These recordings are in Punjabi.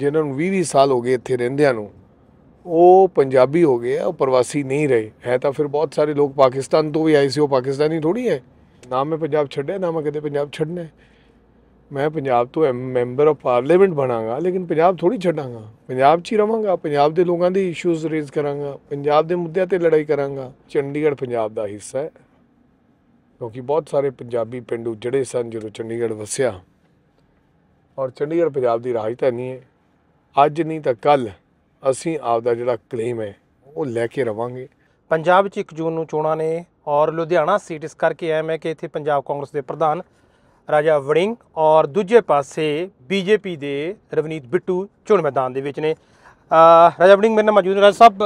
ਜਿਨ੍ਹਾਂ ਨੂੰ 20-20 ਸਾਲ ਹੋ ਗਏ ਇੱਥੇ ਰਹਿੰਦਿਆਂ ਨੂੰ ਉਹ ਪੰਜਾਬੀ ਹੋ ਗਏ ਆ ਉਹ ਪ੍ਰਵਾਸੀ ਨਹੀਂ ਰਹੇ ਹੈ ਤਾਂ ਫਿਰ ਬਹੁਤ ਸਾਰੇ ਲੋਕ ਪਾਕਿਸਤਾਨ ਤੋਂ ਵੀ ਆਏ ਸੀ ਉਹ ਪਾਕਿਸਤਾਨੀ ਥੋੜੀ ਹੈ ਨਾ ਮੈਂ ਪੰਜਾਬ ਛੱਡਿਆ ਨਾ ਮੈਂ ਕਦੇ ਪੰਜਾਬ ਛੱਡਣਾ ਮੈਂ ਪੰਜਾਬ ਤੋਂ ਮੈਂਬਰ ਆਫ ਪਾਰਲੀਮੈਂਟ ਬਣਾਂਗਾ ਲੇਕਿਨ ਪੰਜਾਬ ਥੋੜੀ ਛੱਡਾਂਗਾ ਪੰਜਾਬ 'ਚ ਹੀ ਰਵਾਂਗਾ ਪੰਜਾਬ ਦੇ ਲੋਕਾਂ ਦੇ ਇਸ਼ੂਜ਼ ਰੇਜ਼ ਕਰਾਂਗਾ ਪੰਜਾਬ ਦੇ ਮੁੱਦਿਆਂ ਤੇ ਲੜਾਈ ਕਰਾਂਗਾ ਚੰਡੀਗੜ੍ਹ ਪੰਜਾਬ ਦਾ ਹਿੱਸਾ ਹੈ ਕਿਉਂਕਿ ਬਹੁਤ ਸਾਰੇ ਪੰਜਾਬੀ ਪਿੰਡੂ ਜਿਹੜੇ ਸਨ ਜਦੋਂ ਚੰਡੀਗੜ੍ਹ ਵਸਿਆ ਔਰ ਚੰਡੀਗੜ੍ਹ ਪੰਜਾਬ ਦੀ ਰਾਜਧਾਨੀ ਹੈ ਅੱਜ ਨਹੀਂ ਤਾਂ ਕੱਲ ਅਸੀਂ ਆਪਦਾ ਜਿਹੜਾ ਕਲੇਮ ਹੈ ਉਹ ਲੈ ਕੇ ਰਵਾਂਗੇ ਪੰਜਾਬ ਵਿੱਚ 1 ਜੂਨ ਨੂੰ ਚੋਣਾਂ ਨੇ ਔਰ ਲੁਧਿਆਣਾ ਸੀਟ ਇਸ ਕਰਕੇ ਐਮ ਹੈ ਕਿ ਇੱਥੇ ਪੰਜਾਬ ਕਾਂਗਰਸ ਦੇ ਪ੍ਰਧਾਨ ਰਾਜਾ ਵੜਿੰਗ ਔਰ ਦੂਜੇ ਪਾਸੇ ਬੀਜੇਪੀ ਦੇ ਰਵਨੀਤ ਬਿੱਟੂ ਚੋਣ ਮੈਦਾਨ ਦੇ ਵਿੱਚ ਨੇ ਰਾਜਾ ਵੜਿੰਗ ਮੇਰੇ ਨਾਲ ਮੌਜੂਦ ਰਾਜ ਸਾਹਿਬ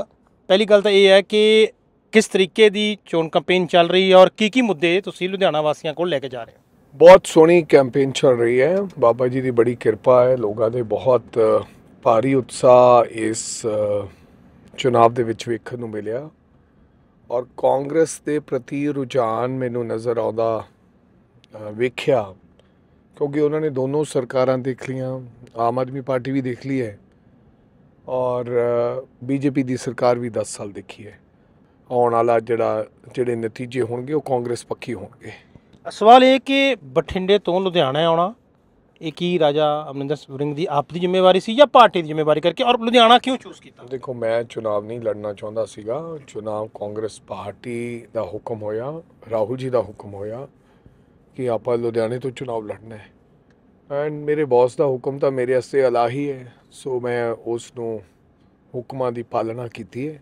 ਪਹਿਲੀ ਗੱਲ ਤਾਂ ਇਹ ਹੈ ਕਿ ਕਿਸ ਤਰੀਕੇ ਦੀ ਚੋਣ ਕੈਂਪੇਨ ਚੱਲ ਰਹੀ ਹੈ ਔਰ ਕੀ ਕੀ ਮੁੱਦੇ ਤੁਸੀਂ ਲੁਧਿਆਣਾ ਵਾਸੀਆਂ ਕੋਲ ਲੈ ਕੇ ਜਾ ਰਹੇ ਹੋ ਬਹੁਤ ਸੋਹਣੀ ਕੈਂਪੇਨ ਚੱਲ ਰਹੀ ਹੈ ਬਾਬਾ ਜੀ ਦੀ ਬੜੀ ਕਿਰਪਾ ਹੈ ਲੋਕਾਂ ਦੇ ਬਹੁਤ ਭਾਰੀ ਉਤਸ਼ਾਹ ਇਸ ਚੋਣਾਂ ਦੇ ਵਿੱਚ ਵੇਖਣ ਨੂੰ ਮਿਲਿਆ ਔਰ ਕਾਂਗਰਸ ਦੇ ਪ੍ਰਤੀ ਰੁਝਾਨ ਮੈਨੂੰ ਨਜ਼ਰ ਆਉਂਦਾ ਵੇਖਿਆ ਕਿਉਂਕਿ ਉਹਨਾਂ ਨੇ ਦੋਨੋਂ ਸਰਕਾਰਾਂ ਦੇਖ ਲੀਆਂ ਆਮ ਆਦਮੀ ਪਾਰਟੀ ਵੀ ਦੇਖ ਲਈ ਹੈ ਔਰ ਬੀਜੇਪੀ ਦੀ ਸਰਕਾਰ ਵੀ 10 ਸਾਲ ਦੇਖੀ ਹੈ ਆਉਣ ਵਾਲਾ ਜਿਹੜਾ ਜਿਹੜੇ ਨਤੀਜੇ ਹੋਣਗੇ ਉਹ ਕਾਂਗਰਸ ਪੱਖੀ ਹੋਣਗੇ ਸਵਾਲ ਇਹ ਕਿ ਬਠਿੰਡੇ ਤੋਂ ਲੁਧਿਆਣਾ ਆਉਣਾ ਇਹ ਕੀ ਰਾਜਾ ਅਮਰਿੰਦਰ ਸਿੰਘ ਦੀ ਆਪ ਦੀ ਜ਼ਿੰਮੇਵਾਰੀ ਸੀ ਜਾਂ ਪਾਰਟੀ ਦੀ ਜ਼ਿੰਮੇਵਾਰੀ ਕਰਕੇ ਔਰ ਲੁਧਿਆਣਾ ਕਿਉਂ ਚੂਜ਼ ਕੀਤਾ ਦੇਖੋ ਮੈਂ ਚੋਣਾਂ ਨਹੀਂ ਲੜਨਾ ਚਾਹੁੰਦਾ ਸੀਗਾ ਚੋਣਾਂ ਕਾਂਗਰਸ ਪਾਰਟੀ ਦਾ ਹੁਕਮ ਹੋਇਆ ਰਾਹੁਲ ਜੀ ਦਾ ਹੁਕਮ ਹੋਇਆ ਕਿ ਆਪਾਂ ਲੁਧਿਆਣੇ ਤੋਂ ਚੋਣ ਲੜਨਾ ਹੈ ਐਂਡ ਮੇਰੇ ਬੌਸ ਦਾ ਹੁਕਮ ਤਾਂ ਮੇਰੇ ਅਸਤੇ ਅਲਾਹੀ ਹੈ ਸੋ ਮੈਂ ਉਸ ਨੂੰ ਹੁਕਮਾਂ ਦੀ ਪਾਲਣਾ ਕੀਤੀ ਹੈ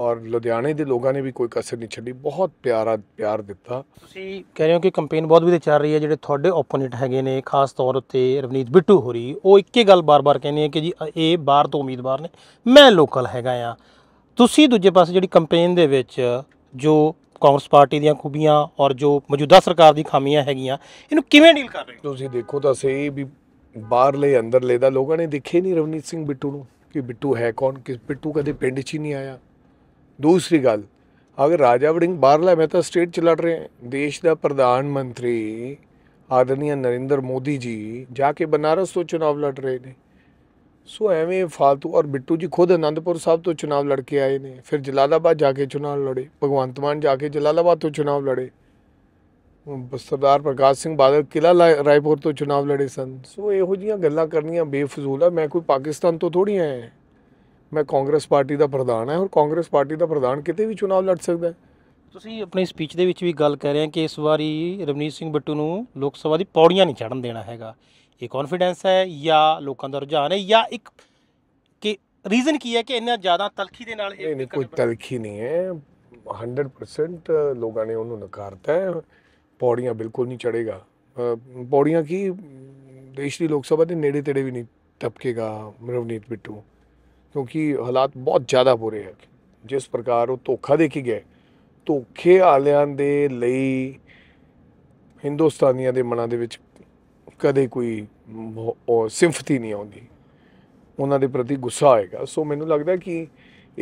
ਔਰ ਲੁਧਿਆਣੇ ਦੇ ਲੋਕਾਂ ਨੇ ਵੀ ਕੋਈ ਕਸਰ ਨਹੀਂ ਛੱਡੀ ਬਹੁਤ ਪਿਆਰਾ ਪਿਆਰ ਦਿੱਤਾ ਤੁਸੀਂ ਕਹਿ ਰਹੇ ਹੋ ਕਿ ਕੈਂਪੇਨ ਬਹੁਤ ਵਧੀਆ ਚੱਲ ਰਹੀ ਹੈ ਜਿਹੜੇ ਤੁਹਾਡੇ ਓਪੋਨੈਂਟ ਹੈਗੇ ਨੇ ਖਾਸ ਤੌਰ ਉੱਤੇ ਰਵਨੀਤ ਬਿੱਟੂ ਹੋਰੀ ਉਹ ਇੱਕੇ ਗੱਲ ਬਾਰ-ਬਾਰ ਕਹਿੰਦੇ ਆ ਕਿ ਜੀ ਇਹ ਬਾਹਰ ਤੋਂ ਉਮੀਦਵਾਰ ਨੇ ਮੈਂ ਲੋਕਲ ਹੈਗਾ ਆ ਤੁਸੀਂ ਦੂਜੇ ਪਾਸੇ ਜਿਹੜੀ ਕੈਂਪੇਨ ਦੇ ਵਿੱਚ ਜੋ ਕਾਂਗਰਸ ਪਾਰਟੀ ਦੀਆਂ ਖੂਬੀਆਂ ਔਰ ਜੋ ਮੌਜੂਦਾ ਸਰਕਾਰ ਦੀ ਖਾਮੀਆਂ ਹੈਗੀਆਂ ਇਹਨੂੰ ਕਿਵੇਂ ਡੀਲ ਕਰ ਰਹੇ ਹੋ ਤੁਸੀਂ ਦੇਖੋ ਤਾਂ ਸਹੀ ਵੀ ਬਾਹਰਲੇ ਅੰਦਰਲੇ ਦਾ ਲੋਕਾਂ ਨੇ ਦੇਖੇ ਨਹੀਂ ਰਵਨੀਤ ਸਿੰਘ ਬਿੱਟੂ ਨੂੰ ਕਿ ਬਿੱਟੂ ਹੈ ਕੌਣ ਕਿ ਬਿੱਟੂ ਕਦੇ ਪਿੰਡ 'ਚ ਹੀ ਨਹੀਂ ਆਇਆ ਦੂਸਰੀ ਗੱਲ ਅਗਰ ਰਾਜਾ ਵੜਿੰਗ ਬਾਹਰਲਾ ਮੈਂ ਤਾਂ ਸਟੇਟ ਚ ਲੜ ਰਹੇ ਹੈ ਦੇਸ਼ ਦਾ ਪ੍ਰਧਾਨ ਮੰਤਰੀ ਆਦਰਨੀਆ ਨਰਿੰਦਰ ਮੋਦੀ ਜੀ ਜਾ ਕੇ ਬਨਾਰਸ ਤੋਂ ਚੋਣ ਲੜ ਰਹੇ ਨੇ ਸੋ ਐਵੇਂ ਫਾਲਤੂ ਔਰ ਬਿੱਟੂ ਜੀ ਖੁਦ ਅਨੰਦਪੁਰ ਸਾਹਿਬ ਤੋਂ ਚੋਣ ਲੜ ਕੇ ਆਏ ਨੇ ਫਿਰ ਜਲਾਲਾਬਾਦ ਜਾ ਕੇ ਚੋਣ ਲੜੇ ਭਗਵੰਤ ਮਾਨ ਜਾ ਕੇ ਜਲਾਲਾਬਾਦ ਤੋਂ ਚੋਣ ਲੜੇ ਸਰਦਾਰ ਪ੍ਰਕਾਸ਼ ਸਿੰਘ ਬਾਦਲ ਕਿਲਾ ਰਾਏਪੁਰ ਤੋਂ ਚੋਣ ਲੜੇ ਸਨ ਸੋ ਇਹੋ ਜੀਆਂ ਗੱਲਾਂ ਕਰਨੀਆਂ ਬੇਫਜ਼ੂਲ ਆ ਮੈਂ ਕੋਈ ਪਾਕਿਸਤਾਨ ਤੋਂ ਥੋੜੀ ਆਇਆ ਮੈਂ ਕਾਂਗਰਸ ਪਾਰਟੀ ਦਾ ਪ੍ਰਧਾਨ ਹਾਂ ਔਰ ਕਾਂਗਰਸ ਪਾਰਟੀ ਦਾ ਪ੍ਰਧਾਨ ਕਿਤੇ ਵੀ ਚੋਣ ਲੜ ਸਕਦਾ ਹੈ ਤੁਸੀਂ ਆਪਣੀ ਸਪੀਚ ਦੇ ਵਿੱਚ ਵੀ ਗੱਲ ਕਰ ਰਹੇ ਹੋ ਕਿ ਇਸ ਵਾਰੀ ਰਵਨੀਤ ਸਿੰਘ ਬਿੱਟੂ ਨੂੰ ਲੋਕ ਸਭਾ ਦੀ ਪੌੜੀਆਂ ਨਹੀਂ ਚੜਨ ਦੇਣਾ ਹੈਗਾ ਇਹ ਕੌਨਫੀਡੈਂਸ ਹੈ ਜਾਂ ਲੋਕਾਂ ਦਾ ਰੁਝਾਨ ਹੈ ਜਾਂ ਇੱਕ ਕਿ ਰੀਜ਼ਨ ਕੀ ਹੈ ਕਿ ਇੰਨਾ ਜ਼ਿਆਦਾ ਤਲਖੀ ਦੇ ਨਾਲ ਇਹ ਨਹੀਂ ਕੋਈ ਤਲਖੀ ਨਹੀਂ ਹੈ 100% ਲੋਕਾਂ ਨੇ ਉਹਨੂੰ ਨਕਾਰਤਾ ਹੈ ਪੌੜੀਆਂ ਬਿਲਕੁਲ ਨਹੀਂ ਚੜੇਗਾ ਪੌੜੀਆਂ ਕੀ ਦੇਸ਼ ਦੀ ਲੋਕ ਸਭਾ ਦੇ ਨੇੜੇ ਤੇੜੇ ਵੀ ਨਹੀਂ ਟਪਕੇਗਾ ਰਵਨੀਤ ਬਿੱਟੂ ਕਿਉਂਕਿ ਹਾਲਾਤ ਬਹੁਤ ਜ਼ਿਆਦਾ ਬੁਰੇ ਹੈ ਜਿਸ ਪ੍ਰਕਾਰ ਉਹ ਧੋਖਾ ਦੇ ਕੇ ਗਏ ਧੋਖੇ ਵਾਲਿਆਂ ਦੇ ਲਈ ਹਿੰਦੁਸਤਾਨੀਆਂ ਦੇ ਮਨਾਂ ਦੇ ਵਿੱਚ ਕਦੇ ਕੋਈ ਸਿੰਫਤੀ ਨਹੀਂ ਆਉਂਦੀ ਉਹਨਾਂ ਦੇ ਪ੍ਰਤੀ ਗੁੱਸਾ ਆਏਗਾ ਸੋ ਮੈਨੂੰ ਲੱਗਦਾ ਕਿ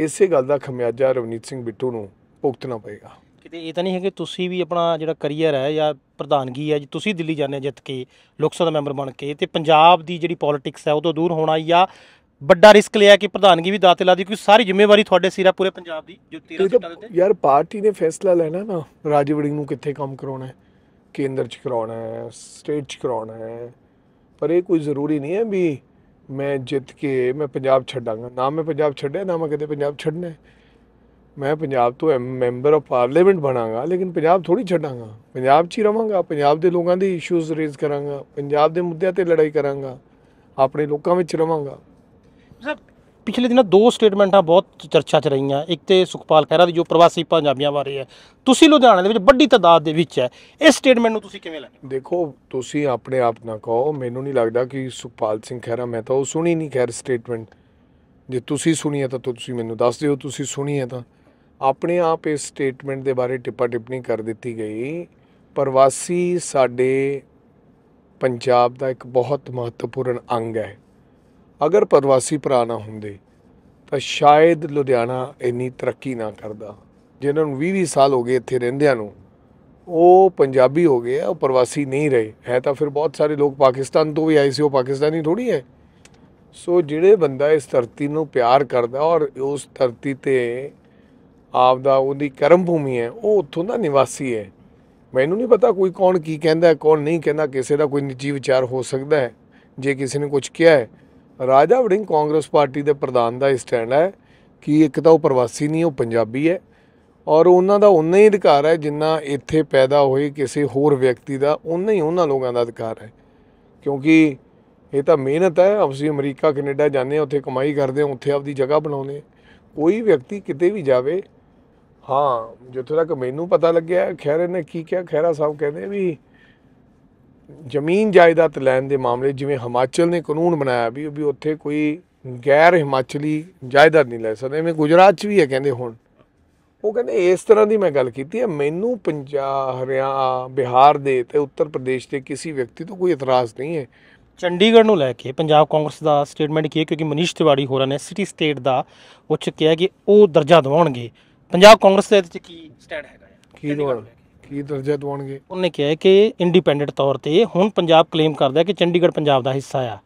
ਇਸੇ ਗੱਲ ਦਾ ਖਮਿਆਜਾ ਰਵਨੀਤ ਸਿੰਘ ਬਿੱਟੂ ਨੂੰ ਭੁਗਤਣਾ ਪਏਗਾ ਕਿਤੇ ਇਹ ਤਾਂ ਨਹੀਂ ਹੈ ਕਿ ਤੁਸੀਂ ਵੀ ਆਪਣਾ ਜਿਹੜਾ ਕਰੀਅਰ ਹੈ ਜਾਂ ਪ੍ਰਧਾਨਗੀ ਹੈ ਜੀ ਤੁਸੀਂ ਦਿੱਲੀ ਜਾਂਦੇ ਜਿੱਤ ਕੇ ਲੋਕ ਸਭਾ ਮੈਂਬਰ ਬਣ ਕੇ ਤੇ ਪੰਜਾਬ ਦੀ ਜਿਹੜੀ ਪੋਲਿਟਿਕਸ ਹੈ ਉਹ ਤੋਂ ਦੂਰ ਹੋਣਾ ਜਾਂ ਵੱਡਾ ਰਿਸਕ ਲਿਆ ਕਿ ਪ੍ਰਧਾਨਗੀ ਵੀ ਦਾਤੇ ਦੀ ਕਿਉਂਕਿ ਸਾਰੀ ਜ਼ਿੰਮੇਵਾਰੀ ਤੁਹਾਡੇ ਸਿਰ ਆ ਪੂਰੇ ਪੰਜਾਬ ਦੀ ਜੋ 13 ਸੀਟਾਂ ਦੇ ਯਾਰ ਪਾਰਟੀ ਨੇ ਫੈਸਲਾ ਲੈਣਾ ਨਾ ਰਾਜਵੜੀ ਨੂੰ ਕਿੱਥੇ ਕੰਮ ਕਰਾਉਣਾ ਹੈ ਕੇਂਦਰ 'ਚ ਕਰਾਉਣਾ ਹੈ ਸਟੇਟ 'ਚ ਕਰਾਉਣਾ ਹੈ ਪਰ ਇਹ ਕੋਈ ਜ਼ਰੂਰੀ ਨਹੀਂ ਹੈ ਵੀ ਮੈਂ ਜਿੱਤ ਕੇ ਮੈਂ ਪੰਜਾਬ ਛੱਡਾਂਗਾ ਨਾ ਮੈਂ ਪੰਜਾਬ ਛੱਡਿਆ ਨਾ ਮੈਂ ਕਦੇ ਪੰਜਾਬ ਛੱਡਣਾ ਮੈਂ ਪੰਜਾਬ ਤੋਂ ਮੈਂਬਰ ਆਫ ਪਾਰਲੀਮੈਂਟ ਬਣਾਂਗਾ ਲੇਕਿਨ ਪੰਜਾਬ ਥੋੜੀ ਛੱਡਾਂਗਾ ਪੰਜਾਬ 'ਚ ਹੀ ਰਵਾਂਗਾ ਪੰਜਾਬ ਦੇ ਲੋਕਾਂ ਦੇ ਇਸ਼ੂਜ਼ ਰੇਜ਼ ਕਰਾਂਗਾ ਪੰਜਾਬ ਦੇ ਮੁੱਦਿਆਂ ਤੇ ਲੜਾਈ ਕਰਾਂਗਾ ਆਪਣੇ ਲੋਕਾਂ ਵਿੱਚ ਰਵਾਂਗਾ ਸਰ ਪਿਛਲੇ ਦਿਨਾਂ ਦੋ ਸਟੇਟਮੈਂਟਾਂ ਬਹੁਤ ਚਰਚਾ 'ਚ ਰਹੀਆਂ ਇੱਕ ਤੇ ਸੁਖਪਾਲ ਖਹਿਰਾ ਦੀ ਜੋ ਪ੍ਰਵਾਸੀ ਪੰਜਾਬੀਆਂ ਬਾਰੇ ਹੈ ਤੁਸੀਂ ਲੁਧਿਆਣਾ ਦੇ ਵਿੱਚ ਵੱਡੀ ਤਦਾਦ ਦੇ ਵਿੱਚ ਹੈ ਇਸ ਸਟੇਟਮੈਂਟ ਨੂੰ ਤੁਸੀਂ ਕਿਵੇਂ ਲੈਂਦੇ ਦੇਖੋ ਤੁਸੀਂ ਆਪਣੇ ਆਪ ਨਾ ਕਹੋ ਮੈਨੂੰ ਨਹੀਂ ਲੱਗਦਾ ਕਿ ਸੁਖਪਾਲ ਸਿੰਘ ਖਹਿਰਾ ਮੈਂ ਤਾਂ ਉਹ ਸੁਣੀ ਨਹੀਂ ਖੈਰ ਸਟੇਟਮੈਂਟ ਜੇ ਤੁਸੀਂ ਸੁਣੀ ਹੈ ਤਾਂ ਤੁਸੀਂ ਮੈਨੂੰ ਦੱਸ ਦਿਓ ਤੁਸੀਂ ਸੁਣੀ ਹੈ ਤਾਂ ਆਪਣੇ ਆਪ ਇਸ ਸਟੇਟਮੈਂਟ ਦੇ ਬਾਰੇ ਟਿੱਪਾ ਟਿੱਪਣੀ ਕਰ ਦਿੱਤੀ ਗਈ ਪ੍ਰਵਾਸੀ ਸਾਡੇ ਪੰਜਾਬ ਦਾ ਇੱਕ ਬਹੁਤ ਮਹੱਤਵਪੂਰਨ ਅੰਗ ਹੈ ਅਗਰ ਪ੍ਰਵਾਸੀ ਭਰਾ ਨਾ ਹੁੰਦੇ ਤਾਂ ਸ਼ਾਇਦ ਲੁਧਿਆਣਾ ਇੰਨੀ ਤਰੱਕੀ ਨਾ ਕਰਦਾ ਜਿਨ੍ਹਾਂ ਨੂੰ 20 20 ਸਾਲ ਹੋ ਗਏ ਇੱਥੇ ਰਹਿੰਦਿਆਂ ਨੂੰ ਉਹ ਪੰਜਾਬੀ ਹੋ ਗਏ ਆ ਉਹ ਪ੍ਰਵਾਸੀ ਨਹੀਂ ਰਹੇ ਹੈ ਤਾਂ ਫਿਰ ਬਹੁਤ ਸਾਰੇ ਲੋਕ ਪਾਕਿਸਤਾਨ ਤੋਂ ਵੀ ਆਏ ਸੀ ਉਹ ਪਾਕਿਸਤਾਨੀ ਥੋੜੀ ਹੈ ਸੋ ਜਿਹੜੇ ਬੰਦਾ ਇਸ ਧਰਤੀ ਨੂੰ ਪਿਆਰ ਕਰਦਾ ਔਰ ਉਸ ਧਰਤੀ ਤੇ ਆਪ ਦਾ ਉਹਦੀ ਕਰਮ ਭੂਮੀ ਹੈ ਉਹ ਉੱਥੋਂ ਦਾ ਨਿਵਾਸੀ ਹੈ ਮੈਨੂੰ ਨਹੀਂ ਪਤਾ ਕੋਈ ਕੌਣ ਕੀ ਕਹਿੰਦਾ ਕੌਣ ਨਹੀਂ ਕਹਿੰਦਾ ਕਿਸੇ ਦਾ ਕੋਈ ਨਿੱਜੀ ਵਿਚਾਰ ਹੋ ਸਕਦਾ ਹੈ ਜੇ ਕਿਸੇ ਨੇ ਕੁਝ ਕਿਹਾ ਹੈ ਰਾਜਾ ਵੜਿੰਗ ਕਾਂਗਰਸ ਪਾਰਟੀ ਦੇ ਪ੍ਰਧਾਨ ਦਾ ਸਟੈਂਡ ਹੈ ਕਿ ਇੱਕ ਤਾਂ ਉਹ ਪ੍ਰਵਾਸੀ ਨਹੀਂ ਉਹ ਪੰਜਾਬੀ ਹੈ ਔਰ ਉਹਨਾਂ ਦਾ ਉਨਾ ਹੀ ਅਧਿਕਾਰ ਹੈ ਜਿੰਨਾ ਇੱਥੇ ਪੈਦਾ ਹੋਏ ਕਿਸੇ ਹੋਰ ਵਿਅਕਤੀ ਦਾ ਉਨਾ ਹੀ ਉਹਨਾਂ ਲੋਕਾਂ ਦਾ ਅਧਿਕਾਰ ਹੈ ਕਿਉਂਕਿ ਇਹ ਤਾਂ ਮਿਹਨਤ ਹੈ ਅਸੀਂ ਅਮਰੀਕਾ ਕੈਨੇਡਾ ਜਾਂਦੇ ਹਾਂ ਉੱਥੇ ਕਮਾਈ ਕਰਦੇ ਹਾਂ ਉੱਥੇ ਆਪਦੀ ਜਗ੍ਹਾ ਬਣਾਉਂਦੇ ਕੋਈ ਵਿਅਕਤੀ ਕਿਤੇ ਵੀ ਜਾਵੇ ਹਾਂ ਜਿੱਥੇ ਤੱਕ ਮੈਨੂੰ ਪਤਾ ਲੱਗਿਆ ਖੈਰ ਇਹਨੇ ਕੀ ਕਿਹਾ ਖੈਰਾ ਸਾਹਿਬ ਕਹਿੰਦੇ ਵੀ ਜ਼ਮੀਨ ਜਾਇਦਾਦ ਲੈਣ ਦੇ ਮਾਮਲੇ ਜਿਵੇਂ ਹਿਮਾਚਲ ਨੇ ਕਾਨੂੰਨ ਬਣਾਇਆ ਵੀ ਵੀ ਉੱਥੇ ਕੋਈ ਗੈਰ ਹਿਮਾਚਲੀ ਜਾਇਦਾਦ ਨਹੀਂ ਲੈ ਸਕਦਾ ਐਵੇਂ ਗੁਜਰਾਤ 'ਚ ਵੀ ਹੈ ਕਹਿੰਦੇ ਹੁਣ ਉਹ ਕਹਿੰਦੇ ਇਸ ਤਰ੍ਹਾਂ ਦੀ ਮੈਂ ਗੱਲ ਕੀਤੀ ਹੈ ਮੈਨੂੰ ਪੰਜਾਬ ਹਰਿਆਣਾ ਬਿਹਾਰ ਦੇ ਤੇ ਉੱਤਰ ਪ੍ਰਦੇਸ਼ ਦੇ ਕਿਸੇ ਵਿਅਕਤੀ ਤੋਂ ਕੋਈ ਇਤਰਾਜ਼ ਨਹੀਂ ਹੈ ਚੰਡੀਗੜ੍ਹ ਨੂੰ ਲੈ ਕੇ ਪੰਜਾਬ ਕਾਂਗਰਸ ਦਾ ਸਟੇਟਮੈਂਟ ਕੀ ਹੈ ਕਿਉਂਕਿ ਮਨੀਸ਼ ਤਿਵਾੜੀ ਹੋਰਾਂ ਨੇ ਸਿਟੀ ਸਟੇਟ ਦਾ ਉੱਚ ਕਿਹਾ ਕਿ ਉਹ ਦਰਜਾ ਦਿਵਾਉਣਗੇ ਪੰਜਾਬ ਕਾਂਗਰਸ ਦੇ ਵਿੱਚ ਕੀ ਸਟੈਂਡ ਹੈਗਾ ਕੀ ਦਿਵਾਉਣਗੇ ਕੀ ਦਰਜਾ ਦਵਾਉਣਗੇ ਉਹਨੇ ਕਿਹਾ ਕਿ ਇੰਡੀਪੈਂਡੈਂਟ ਤੌਰ ਤੇ ਹੁਣ ਪੰਜਾਬ ਕਲੇਮ ਕਰਦਾ ਕਿ ਚੰਡੀਗੜ੍ਹ ਪੰਜਾਬ ਦਾ ਹਿੱਸਾ ਆ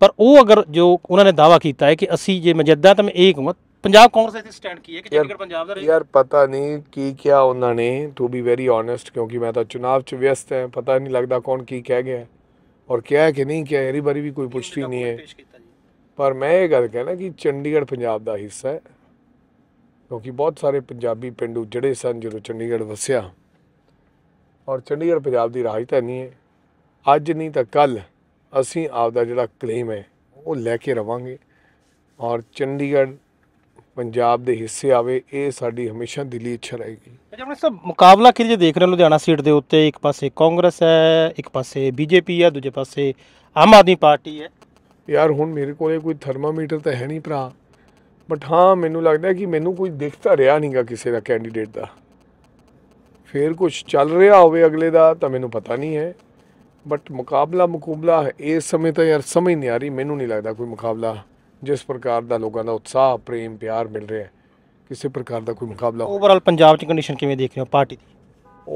ਪਰ ਉਹ ਅਗਰ ਜੋ ਉਹਨਾਂ ਨੇ ਦਾਵਾ ਕੀਤਾ ਹੈ ਕਿ ਅਸੀਂ ਜੇ ਮਜੱਦਾ ਤਾਂ ਮੈਂ ਇਹ ਕਹਾਂ ਪੰਜਾਬ ਕਾਂਗਰਸ ਇੱਥੇ ਸਟੈਂਡ ਕੀ ਹੈ ਕਿ ਚੰਡੀਗੜ੍ਹ ਪੰਜਾਬ ਦਾ ਯਾਰ ਪਤਾ ਨਹੀਂ ਕੀ ਕਿਹਾ ਉਹਨਾਂ ਨੇ ਟੂ ਬੀ ਵੈਰੀ ਓਨੈਸਟ ਕਿਉਂਕਿ ਮੈਂ ਤਾਂ ਚੁਣਾਵ 'ਚ ਵਿਅਸਤ ਹਾਂ ਪਤਾ ਨਹੀਂ ਲੱਗਦਾ ਕੌਣ ਕੀ ਕਹਿ ਗਿਆ ਔਰ ਕਿਹਾ ਹੈ ਕਿ ਨਹੀਂ ਕਿਹਾ ਇਹਦੀ ਬਾਰੀ ਵੀ ਕੋਈ ਪੁਸ਼ਟੀ ਨਹੀਂ ਹੈ ਪਰ ਮੈਂ ਇਹ ਗੱਲ ਕਹਿਣਾ ਕਿ ਚੰਡੀਗੜ੍ਹ ਪੰਜਾਬ ਦਾ ਹਿੱਸਾ ਹੈ ਕਿਉਂਕਿ ਬਹੁਤ ਸਾਰੇ ਪੰਜਾਬੀ ਪਿੰਡੂ ਜਿਹੜੇ ਸਨ ਜਦੋਂ ਚੰਡੀਗੜ੍ਹ ਵਸਿਆ ਔਰ ਚੰਡੀਗੜ੍ਹ ਪੰਜਾਬ ਦੀ ਰਾਜਧਾਨੀ ਹੈ ਅੱਜ ਨਹੀਂ ਤਾਂ ਕੱਲ ਅਸੀਂ ਆਪ ਦਾ ਜਿਹੜਾ ਕਲੇਮ ਹੈ ਉਹ ਲੈ ਕੇ ਰਵਾਂਗੇ ਔਰ ਚੰਡੀਗੜ੍ਹ ਪੰਜਾਬ ਦੇ ਹਿੱਸੇ ਆਵੇ ਇਹ ਸਾਡੀ ਹਮੇਸ਼ਾ ਦਿੱਲੀ ਇੱਛਾ ਰਹੇਗੀ ਜਮਨ ਸਭ ਮੁਕਾਬਲਾ ਜੇ ਦੇਖ ਰਹੇ ਲੁਧਿਆਣਾ ਸੀਟ ਦੇ ਉੱਤੇ ਇੱਕ ਪਾਸੇ ਕਾਂਗਰਸ ਹੈ ਇੱਕ ਪਾਸੇ ਬੀਜੇਪੀ ਹੈ ਦੂਜੇ ਪਾਸੇ ਆਮ ਆਦਮੀ ਪਾਰਟੀ ਹੈ ਯਾਰ ਹੁਣ ਮੇਰੇ ਕੋਲੇ ਕੋਈ ਥਰਮਾਮੀਟਰ ਤਾਂ ਹੈ ਨਹੀਂ ਭਰਾ ਬਟ ਹਾਂ ਮੈਨੂੰ ਲੱਗਦਾ ਕਿ ਮੈਨੂੰ ਕੋਈ ਦਿਖਤਾ ਰਿਹਾ ਨਹੀਂਗਾ ਕਿਸੇ ਦਾ ਕੈਂਡੀਡੇਟ ਦਾ ਫੇਰ ਕੁਝ ਚੱਲ ਰਿਹਾ ਹੋਵੇ ਅਗਲੇ ਦਾ ਤਾਂ ਮੈਨੂੰ ਪਤਾ ਨਹੀਂ ਹੈ ਬਟ ਮੁਕਾਬਲਾ ਮੁਕਾਬਲਾ ਇਸ ਸਮੇਂ ਤਾਂ ਯਾਰ ਸਮਝ ਨਹੀਂ ਆ ਰਹੀ ਮੈਨੂੰ ਨਹੀਂ ਲੱਗਦਾ ਕੋਈ ਮੁਕਾਬਲਾ ਜਿਸ ਪ੍ਰਕਾਰ ਦਾ ਲੋਕਾਂ ਦਾ ਉਤਸ਼ਾਹ ਪ੍ਰੇਮ ਪਿਆਰ ਮਿਲ ਰਿਹਾ ਹੈ ਕਿਸੇ ਪ੍ਰਕਾਰ ਦਾ ਕੋਈ ਮੁਕਾਬਲਾ ਓਵਰਆਲ ਪੰਜਾਬ 'ਚ ਕੰਡੀਸ਼ਨ ਕਿਵੇਂ ਦੇਖ ਰਹੇ ਹੋ ਪਾਰਟੀ ਦੀ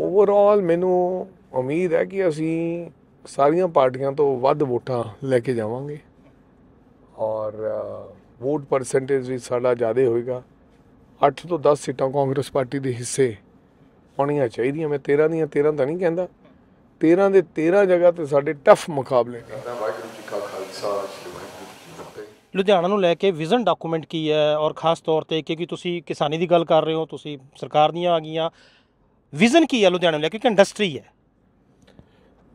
ਓਵਰਆਲ ਮੈਨੂੰ ਉਮੀਦ ਹੈ ਕਿ ਅਸੀਂ ਸਾਰੀਆਂ ਪਾਰਟੀਆਂ ਤੋਂ ਵੱਧ ਵੋਟਾਂ ਲੈ ਕੇ ਜਾਵਾਂਗੇ ਔਰ ਵੋਟ ਪਰਸੈਂਟੇਜ ਵੀ ਸਾਡਾ ਜ਼ਿਆਦਾ ਹੋਏਗਾ 8 ਤੋਂ 10 ਸੀਟਾਂ ਕਾਂਗਰਸ ਪਾਰਟੀ ਦੇ ਹਿੱਸੇ ਹੋਣੀਆਂ ਚਾਹੀਦੀਆਂ ਮੈਂ 13 ਦੀਆਂ 13 ਤਾਂ ਨਹੀਂ ਕਹਿੰਦਾ 13 ਦੇ 13 ਜਗ੍ਹਾ ਤੇ ਸਾਡੇ ਟਫ ਮੁਕਾਬਲੇ ਲੁਧਿਆਣਾ ਨੂੰ ਲੈ ਕੇ ਵਿਜ਼ਨ ਡਾਕੂਮੈਂਟ ਕੀ ਹੈ ਔਰ ਖਾਸ ਤੌਰ ਤੇ ਕਿਉਂਕਿ ਤੁਸੀਂ ਕਿਸਾਨੀ ਦੀ ਗੱਲ ਕਰ ਰਹੇ ਹੋ ਤੁਸੀਂ ਸਰਕਾਰ ਦੀਆਂ ਆ ਗਈਆਂ ਵਿਜ਼ਨ ਕੀ ਹੈ ਲੁਧਿਆਣਾ ਨੂੰ ਲੈ ਕੇ ਕਿ ਇੰਡਸਟਰੀ ਹੈ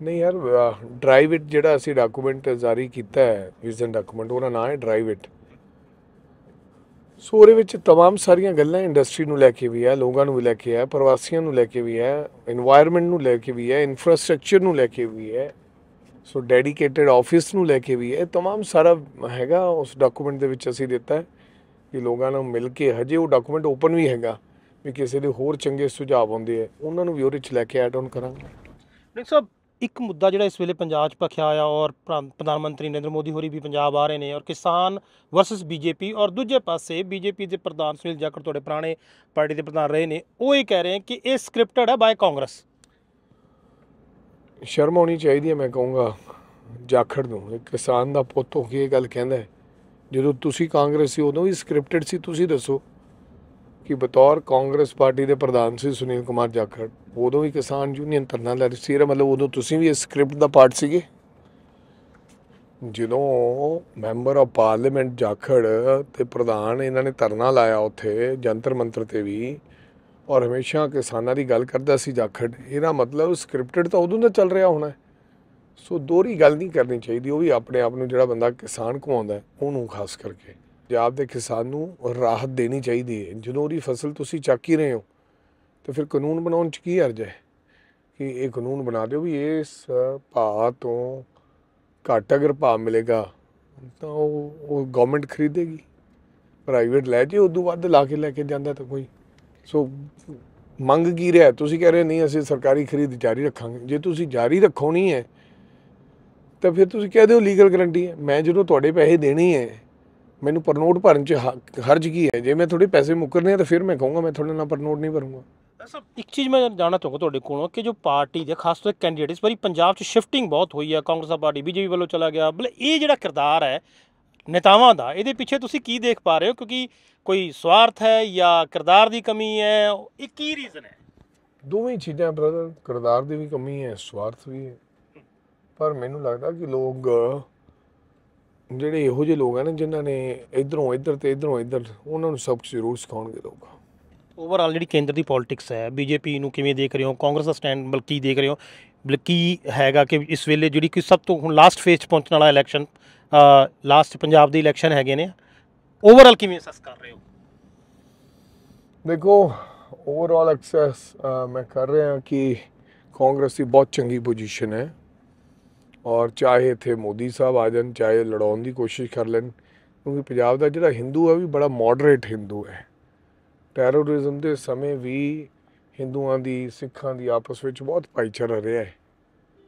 ਨਹੀਂ ਯਾਰ ਡਰਾਈਵ ਇਟ ਜਿਹੜਾ ਅਸੀਂ ਡਾਕੂਮੈਂਟ ਜਾਰੀ ਕੀਤਾ ਹੈ ਵਿਜ਼ਨ ਡਾਕੂਮੈਂਟ ਉਹਦਾ ਨਾਮ ਹੈ ਡਰਾਈਵ ਇਟ ਸੋ ਉਹਦੇ ਵਿੱਚ तमाम ਸਾਰੀਆਂ ਗੱਲਾਂ ਇੰਡਸਟਰੀ ਨੂੰ ਲੈ ਕੇ ਵੀ ਆ ਲੋਕਾਂ ਨੂੰ ਵੀ ਲੈ ਕੇ ਆ ਪ੍ਰਵਾਸੀਆਂ ਨੂੰ ਲੈ ਕੇ ਵੀ ਆ এনवायरमेंट ਨੂੰ ਲੈ ਕੇ ਵੀ ਆ ਇਨਫਰਾਸਟ੍ਰਕਚਰ ਨੂੰ ਲੈ ਕੇ ਵੀ ਆ ਸੋ ਡੈਡੀਕੇਟਿਡ ਆਫਿਸ ਨੂੰ ਲੈ ਕੇ ਵੀ ਆ तमाम ਸਾਰਾ ਹੈਗਾ ਉਸ ਡਾਕੂਮੈਂਟ ਦੇ ਵਿੱਚ ਅਸੀਂ ਦਿੱਤਾ ਹੈ ਕਿ ਲੋਕਾਂ ਨਾਲ ਮਿਲ ਕੇ ਹਜੇ ਉਹ ਡਾਕੂਮੈਂਟ ਓਪਨ ਵੀ ਹੈਗਾ ਵੀ ਕਿਸੇ ਦੇ ਹੋਰ ਚੰਗੇ ਸੁਝਾਅ ਆਉਂਦੇ ਆ ਉਹਨਾਂ ਨੂੰ ਵੀ ਉਹ ਵਿੱਚ ਲੈ ਕੇ ਐਡ ਆਨ ਕਰਾਂਗੇ ਨਹੀਂ ਇੱਕ ਮੁੱਦਾ ਜਿਹੜਾ ਇਸ ਵੇਲੇ ਪੰਜਾਬ 'ਚ ਪਖਿਆ ਆਇਆ ਔਰ ਪ੍ਰਧਾਨ ਮੰਤਰੀ ਨਰਿੰਦਰ ਮੋਦੀ ਹੋਰੀ ਵੀ ਪੰਜਾਬ ਆ ਰਹੇ ਨੇ ਔਰ ਕਿਸਾਨ ਵਰਸਸ ਬੀਜੇਪੀ ਔਰ ਦੂਜੇ ਪਾਸੇ ਬੀਜੇਪੀ ਦੇ ਪ੍ਰਧਾਨ ਸੁਨੀਲ ਜਾਖੜ ਤੁਹਾਡੇ ਪੁਰਾਣੇ ਪਾਰਟੀ ਦੇ ਪ੍ਰਧਾਨ ਰਹੇ ਨੇ ਉਹ ਇਹ ਕਹਿ ਰਹੇ ਕਿ ਇਹ ਸਕ੍ਰਿਪਟਡ ਹੈ ਬਾਈ ਕਾਂਗਰਸ ਸ਼ਰਮ ਆਉਣੀ ਚਾਹੀਦੀ ਹੈ ਮੈਂ ਕਹੂੰਗਾ ਜਾਖੜ ਨੂੰ ਇੱਕ ਕਿਸਾਨ ਦਾ ਪੁੱਤ ਹੋ ਕੇ ਇਹ ਗੱਲ ਕਹਿੰਦਾ ਜਦੋਂ ਤੁਸੀਂ ਕਾਂਗਰਸ ਸੀ ਉਦੋਂ ਵੀ ਸਕ੍ਰਿਪਟਡ ਸੀ ਤੁਸੀਂ ਦੱਸੋ ਕਿ ਬਤੌਰ ਕਾਂਗਰਸ ਪਾਰਟੀ ਦੇ ਪ੍ਰਧਾਨ ਸੀ ਸੁਨੀਲ ਕੁਮਾਰ ਜਾਖੜ ਉਦੋਂ ਵੀ ਕਿਸਾਨ ਯੂਨੀਅਨ ਧਰਨਾ ਲੈ ਰਹੀ ਸੀ ਇਹ ਮਤਲਬ ਉਦੋਂ ਤੁਸੀਂ ਵੀ ਇਸ ਸਕ੍ਰਿਪਟ ਦਾ ਪਾਰਟ ਸੀਗੇ ਜਦੋਂ ਮੈਂਬਰ ਆਫ ਪਾਰਲੀਮੈਂਟ ਜਾਖੜ ਤੇ ਪ੍ਰਧਾਨ ਇਹਨਾਂ ਨੇ ਧਰਨਾ ਲਾਇਆ ਉੱਥੇ ਜੰਤਰ ਮੰਤਰ ਤੇ ਵੀ ਔਰ ਹਮੇਸ਼ਾ ਕਿਸਾਨਾਂ ਦੀ ਗੱਲ ਕਰਦਾ ਸੀ ਜਾਖੜ ਇਹਦਾ ਮਤਲਬ ਸਕ੍ਰਿਪਟਡ ਤਾਂ ਉਦੋਂ ਦਾ ਚੱਲ ਰਿਹਾ ਹੋਣਾ ਸੋ ਦੋਹਰੀ ਗੱਲ ਨਹੀਂ ਕਰਨੀ ਚਾਹੀਦੀ ਉਹ ਵੀ ਆਪਣੇ ਆਪ ਨੂੰ ਜਿਹੜਾ ਬੰਦਾ ਕਿਸਾਨ ਕਹਾਉਂਦਾ ਉਹਨੂੰ ਖਾਸ ਕਰਕੇ ਪੰਜਾਬ ਦੇ ਕਿਸਾਨ ਨੂੰ ਰਾਹਤ ਦੇਣੀ ਚਾਹੀਦੀ ਹੈ ਜਦੋਂ ਉਹਦੀ ਫਸਲ ਤੁਸੀਂ ਚੱਕ ਹੀ ਰਹੇ ਹੋ ਤਾਂ ਫਿਰ ਕਾਨੂੰਨ ਬਣਾਉਣ 'ਚ ਕੀ ਅਰਜ ਹੈ ਕਿ ਇਹ ਕਾਨੂੰਨ ਬਣਾ ਦਿਓ ਵੀ ਇਸ ਭਾਅ ਤੋਂ ਘੱਟ ਅਗਰ ਭਾਅ ਮਿਲੇਗਾ ਤਾਂ ਉਹ ਉਹ ਗਵਰਨਮੈਂਟ ਖਰੀਦੇਗੀ ਪ੍ਰਾਈਵੇਟ ਲੈ ਜੇ ਉਦੋਂ ਵੱਧ ਲਾ ਕੇ ਲੈ ਕੇ ਜਾਂਦਾ ਤਾਂ ਕੋਈ ਸੋ ਮੰਗ ਕੀ ਰਿਹਾ ਤੁਸੀਂ ਕਹਿ ਰਹੇ ਨਹੀਂ ਅਸੀਂ ਸਰਕਾਰੀ ਖਰੀਦ ਜਾਰੀ ਰੱਖਾਂਗੇ ਜੇ ਤੁਸੀਂ ਜਾਰੀ ਰੱਖੋਣੀ ਹੈ ਤਾਂ ਫਿਰ ਤੁਸੀਂ ਕਹਿ ਦਿਓ ਲੀਗਲ ਗਾਰੰਟੀ ਹੈ ਮੈਂ ਜਦੋਂ ਤੁਹਾਡੇ ਪੈਸੇ ਦੇਣੀ ਹੈ ਮੈਨੂੰ ਪਰਨੋਟ ਭਰਨ ਚ ਹਰਜ ਕੀ ਹੈ ਜੇ ਮੈਂ ਥੋੜੇ ਪੈਸੇ ਮੁਕਰਨੇ ਆ ਤਾਂ ਫਿਰ ਮੈਂ ਕਹੂੰਗਾ ਮੈਂ ਤੁਹਾਡੇ ਨਾਲ ਪਰਨੋਟ ਨਹੀਂ ਭਰੂੰਗਾ ਸਰ ਇੱਕ ਚੀਜ਼ ਮੈਂ ਜਾਣਨਾ ਚਾਹੁੰਗਾ ਤੁਹਾਡੇ ਕੋਲੋਂ ਕਿ ਜੋ ਪਾਰਟੀ ਦੇ ਖਾਸ ਤੌਰ ਕੈਂਡੀਡੇਟ ਇਸ ਵਾਰੀ ਪੰਜਾਬ 'ਚ ਸ਼ਿਫਟਿੰਗ ਬਹੁਤ ਹੋਈ ਹੈ ਕਾਂਗਰਸ ਪਾਰਟੀ ਬੀਜੇਪੀ ਵੱਲੋਂ ਚਲਾ ਗਿਆ ਬਲ ਇਹ ਜਿਹੜਾ ਕਿਰਦਾਰ ਹੈ ਨੇਤਾਵਾਂ ਦਾ ਇਹਦੇ ਪਿੱਛੇ ਤੁਸੀਂ ਕੀ ਦੇਖ ਪਾ ਰਹੇ ਹੋ ਕਿਉਂਕਿ ਕੋਈ ਸਵਾਰਥ ਹੈ ਜਾਂ ਕਿਰਦਾਰ ਦੀ ਕਮੀ ਹੈ ਇਹ ਕੀ ਰੀਜ਼ਨ ਹੈ ਦੋਵੇਂ ਚੀਜ਼ਾਂ ਬ੍ਰਦਰ ਕਿਰਦਾਰ ਦੀ ਵੀ ਕਮੀ ਹੈ ਸਵਾਰਥ ਵੀ ਹੈ ਪਰ ਮੈਨੂੰ ਲੱਗਦਾ ਕਿ ਲੋਕ ਜਿਹੜੇ ਇਹੋ ਜਿਹੇ ਲੋਕ ਆ ਨਾ ਜਿਨ੍ਹਾਂ ਨੇ ਇਧਰੋਂ ਇਧਰ ਤੇ ਇਧਰੋਂ ਇਧਰ ਉਹਨਾਂ ਨੂੰ ਸਭ ਕੁਝ ਜ਼ਰੂਰ ਸਿਖਾਉਣਗੇ ਲੋਕ ਓਵਰਆਲ ਜਿਹੜੀ ਕੇਂਦਰ ਦੀ ਪੋਲਿਟਿਕਸ ਹੈ ਬੀਜੇਪੀ ਨੂੰ ਕਿਵੇਂ ਦੇਖ ਰਹੇ ਹੋ ਕਾਂਗਰਸ ਦਾ ਸਟੈਂਡ ਬਲਕੀ ਦੇਖ ਰਹੇ ਹੋ ਬਲਕੀ ਹੈਗਾ ਕਿ ਇਸ ਵੇਲੇ ਜਿਹੜੀ ਕਿ ਸਭ ਤੋਂ ਹੁਣ ਲਾਸਟ ਫੇਜ਼ 'ਚ ਪਹੁੰਚਣ ਵਾਲਾ ਇਲੈਕਸ਼ਨ ਲਾਸਟ ਪੰਜਾਬ ਦੇ ਇਲੈਕਸ਼ਨ ਹੈਗੇ ਨੇ ਓਵਰਆਲ ਕਿਵੇਂ ਅਸੈਸ ਕਰ ਰਹੇ ਹੋ ਦੇਖੋ ਓਵਰਆਲ ਅਸੈਸ ਮੈਂ ਕਰ ਰਿਹਾ ਕਿ ਕਾਂਗਰਸ ਦੀ ਬਹੁਤ ਚੰਗੀ ਪੋਜੀਸ਼ਨ ਹੈ ਔਰ ਚਾਹੇ ਇਥੇ ਮੋਦੀ ਸਾਹਿਬ ਆ ਜਾਣ ਚਾਹੇ ਲੜਾਉਣ ਦੀ ਕੋਸ਼ਿਸ਼ ਕਰ ਲੈਣ ਕਿਉਂਕਿ ਪੰਜਾਬ ਦਾ ਜਿਹੜਾ ਹਿੰਦੂ ਹੈ ਵੀ ਬੜਾ ਮੋਡਰੇਟ ਹਿੰਦੂ ਹੈ ਟੈਰੋਰਿਜ਼ਮ ਦੇ ਸਮੇਂ ਵੀ ਹਿੰਦੂਆਂ ਦੀ ਸਿੱਖਾਂ ਦੀ ਆਪਸ ਵਿੱਚ ਬਹੁਤ ਭਾਈਚਾਰਾ ਰਿਹਾ ਹੈ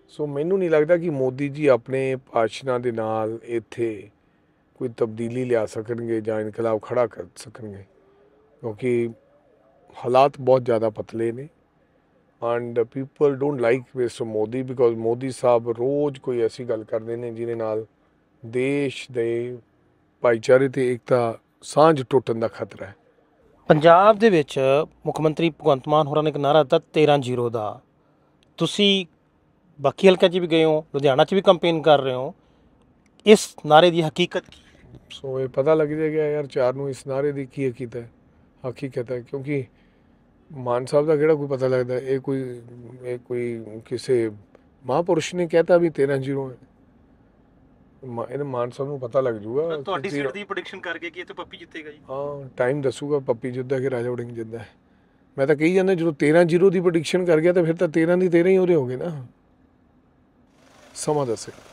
ਸੋ ਮੈਨੂੰ ਨਹੀਂ ਲੱਗਦਾ ਕਿ ਮੋਦੀ ਜੀ ਆਪਣੇ ਪਾਸ਼ਨਾ ਦੇ ਨਾਲ ਇੱਥੇ ਕੋਈ ਤਬਦੀਲੀ ਲਿਆ ਸਕਣਗੇ ਜਾਂ ਇਨਕਲਾਬ ਖੜਾ ਕਰ ਸਕਣਗੇ ਕਿਉਂਕਿ ਹਾਲਾਤ ਬਹੁਤ ਜ਼ਿਆਦਾ ਪਤਲੇ ਨੇ and people don't like mister Modi because Modi ਸਾਹਿਬ ਰੋਜ਼ ਕੋਈ ਐਸੀ ਗੱਲ ਕਰਦੇ ਨੇ ਜਿਹਦੇ ਨਾਲ ਦੇਸ਼ ਦੇ ਭਾਈਚਾਰੇ ਤੇ ਇਕਤਾ ਸਾਂਝ ਟੁੱਟਣ ਦਾ ਖਤਰਾ ਹੈ ਪੰਜਾਬ ਦੇ ਵਿੱਚ ਮੁੱਖ ਮੰਤਰੀ ਭਗਵੰਤ ਮਾਨ ਹੋਰਾਂ ਨੇ ਇੱਕ ਨਾਰਾ ਦਿੱਤਾ 13-0 ਦਾ ਤੁਸੀਂ ਬਾਕੀ ਹਲਕਿਆਂ 'ਚ ਵੀ ਗਏ ਹੋ ਲੁਧਿਆਣਾ 'ਚ ਵੀ ਕੈਂਪੇਨ ਕਰ ਰਹੇ ਹੋ ਇਸ ਨਾਰੇ ਦੀ ਹਕੀਕਤ ਕੀ ਸੋ ਇਹ ਪਤਾ ਲੱਗ ਜਾਏਗਾ ਯਾਰ ਚਾਰ ਨੂੰ ਇਸ ਨਾਰੇ ਦੀ ਕੀ ਹਕੀਕਤ ਹੈ ਹਕੀਕਤ ਹੈ ਕਿਉਂਕਿ ਮਾਨ ਸਾਹਿਬ ਦਾ ਕਿਹੜਾ ਕੋਈ ਪਤਾ ਲੱਗਦਾ ਇਹ ਕੋਈ ਇਹ ਕੋਈ ਕਿਸੇ ਮਹਾਪੁਰਸ਼ ਨੇ ਕਹਿਤਾ ਵੀ 13 ਜ਼ੀਰੋ ਹੈ ਇਹਨ ਮਾਨ ਸਾਹਿਬ ਨੂੰ ਪਤਾ ਲੱਗ ਜੂਗਾ ਤੁਹਾਡੀ ਸੀਟ ਦੀ ਪ੍ਰੈਡਿਕਸ਼ਨ ਕਰਕੇ ਕਿ ਇੱਥੇ ਪੱਪੀ ਜਿੱਤੇਗਾ ਜੀ ਹਾਂ ਟਾਈਮ ਦੱਸੂਗਾ ਪੱਪੀ ਜਿੱਤਦਾ ਕਿ ਰਾਜਾ ਉਡਿੰਗ ਜਿੱਤਦਾ ਮੈਂ ਤਾਂ ਕਹੀ ਜਾਂਦਾ ਜਦੋਂ 13 ਜ਼ੀਰੋ ਦੀ ਪ੍ਰੈਡਿਕਸ਼ਨ ਕਰ ਗਿਆ ਤਾਂ ਫਿਰ ਤਾਂ 13 ਦੀ 13 ਹੀ ਹੋ ਰਹੇ ਹੋਗੇ ਨਾ ਸਮਾਂ ਦੱਸੇ